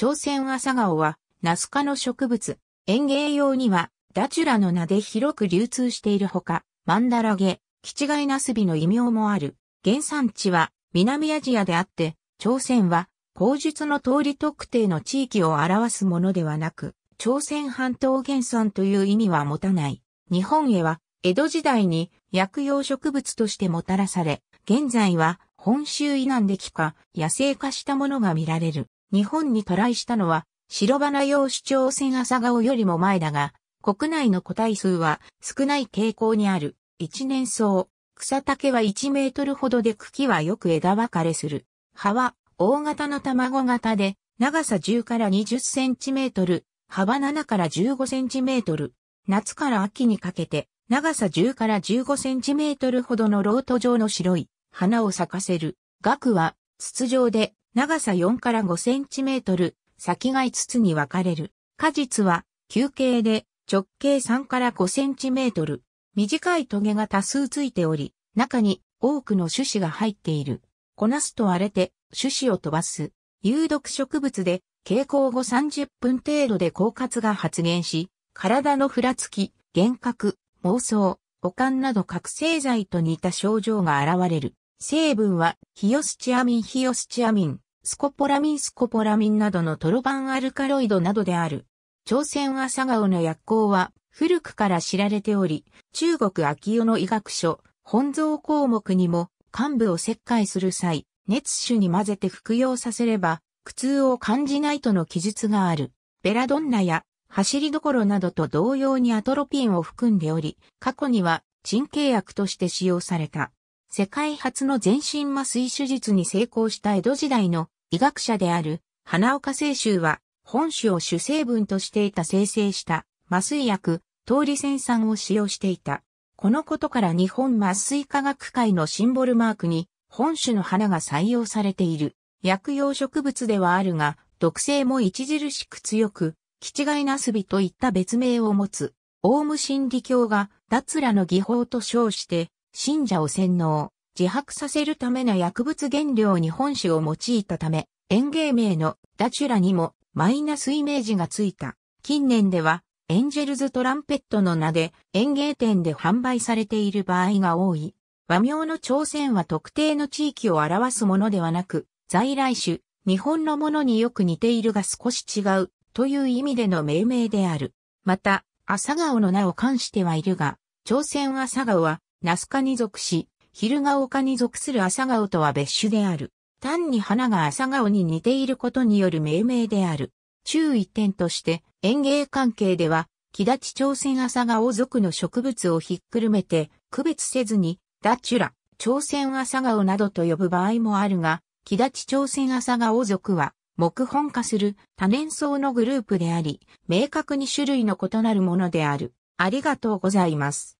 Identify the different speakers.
Speaker 1: 朝鮮朝顔は、ナス科の植物、園芸用には、ダチュラの名で広く流通しているほか、マンダラゲ、キチガイナスビの異名もある。原産地は南アジアであって、朝鮮は口述の通り特定の地域を表すものではなく、朝鮮半島原産という意味は持たない。日本へは江戸時代に薬用植物としてもたらされ、現在は本州以南で木か野生化したものが見られる。日本に渡来したのは、白花用主張船朝顔よりも前だが、国内の個体数は少ない傾向にある。一年草。草丈は1メートルほどで茎はよく枝分かれする。葉は大型の卵型で、長さ10から20センチメートル、幅7から15センチメートル。夏から秋にかけて、長さ10から15センチメートルほどのロート状の白い花を咲かせる。額は筒状で、長さ4から5センチメートル、先が5つに分かれる。果実は、球形で、直径3から5センチメートル。短いトゲが多数ついており、中に多くの種子が入っている。こなすと荒れて、種子を飛ばす。有毒植物で、蛍光後30分程度で狡猾が発現し、体のふらつき、幻覚、妄想、悪感など覚醒剤と似た症状が現れる。成分は、ヒオスチアミン、ヒオスチアミン、スコポラミン、スコポラミンなどのトロバンアルカロイドなどである。朝鮮朝顔の薬効は、古くから知られており、中国秋代の医学書、本草項目にも、幹部を切開する際、熱種に混ぜて服用させれば、苦痛を感じないとの記述がある。ベラドンナや、走りどころなどと同様にアトロピンを含んでおり、過去には、鎮経薬として使用された。世界初の全身麻酔手術に成功した江戸時代の医学者である花岡清州は本種を主成分としていた生成した麻酔薬、通り線酸を使用していた。このことから日本麻酔科学会のシンボルマークに本種の花が採用されている。薬用植物ではあるが、毒性も著しく強く、キチガイナスビといった別名を持つ。オウム心理教が、脱ツラの技法と称して、信者を洗脳、自白させるための薬物原料に本種を用いたため、園芸名のダチュラにもマイナスイメージがついた。近年では、エンジェルズトランペットの名で園芸店で販売されている場合が多い。和名の朝鮮は特定の地域を表すものではなく、在来種、日本のものによく似ているが少し違うという意味での命名である。また、朝顔の名を冠してはいるが、朝鮮朝顔はナスカに属し、ヒルガオカに属するアサガオとは別種である。単に花がアサガオに似ていることによる命名である。注意点として、園芸関係では、木立朝鮮アサガオ属の植物をひっくるめて、区別せずに、ダチュラ、朝鮮アサガオなどと呼ぶ場合もあるが、木立朝鮮アサガオ属は、木本化する多年草のグループであり、明確に種類の異なるものである。ありがとうございます。